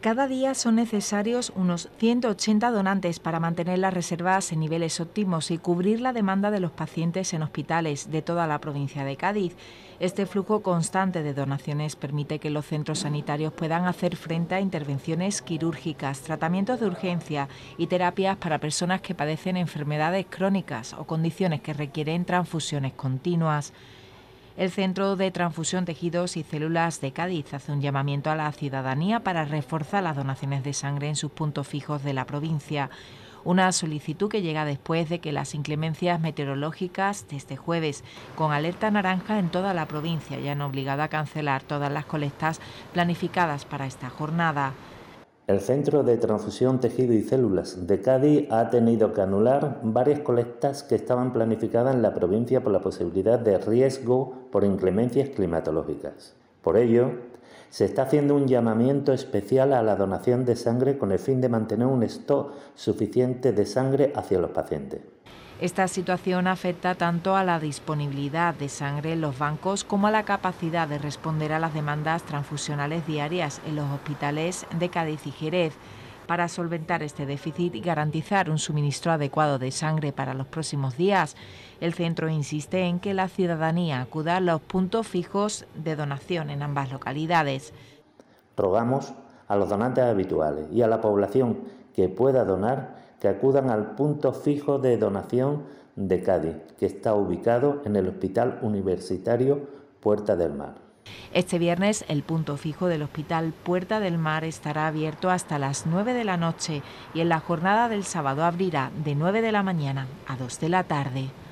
Cada día son necesarios unos 180 donantes para mantener las reservas en niveles óptimos y cubrir la demanda de los pacientes en hospitales de toda la provincia de Cádiz. Este flujo constante de donaciones permite que los centros sanitarios puedan hacer frente a intervenciones quirúrgicas, tratamientos de urgencia y terapias para personas que padecen enfermedades crónicas o condiciones que requieren transfusiones continuas. El Centro de Transfusión, Tejidos y Células de Cádiz hace un llamamiento a la ciudadanía para reforzar las donaciones de sangre en sus puntos fijos de la provincia. Una solicitud que llega después de que las inclemencias meteorológicas de este jueves, con alerta naranja en toda la provincia, ya han obligado a cancelar todas las colectas planificadas para esta jornada. El Centro de Transfusión, Tejido y Células de Cádiz ha tenido que anular varias colectas que estaban planificadas en la provincia por la posibilidad de riesgo por inclemencias climatológicas. Por ello, se está haciendo un llamamiento especial a la donación de sangre con el fin de mantener un stock suficiente de sangre hacia los pacientes. Esta situación afecta tanto a la disponibilidad de sangre en los bancos como a la capacidad de responder a las demandas transfusionales diarias en los hospitales de Cádiz y Jerez. Para solventar este déficit y garantizar un suministro adecuado de sangre para los próximos días, el centro insiste en que la ciudadanía acuda a los puntos fijos de donación en ambas localidades. Rogamos a los donantes habituales y a la población que pueda donar que acudan al punto fijo de donación de Cádiz, que está ubicado en el Hospital Universitario Puerta del Mar. Este viernes el punto fijo del Hospital Puerta del Mar estará abierto hasta las 9 de la noche y en la jornada del sábado abrirá de 9 de la mañana a 2 de la tarde.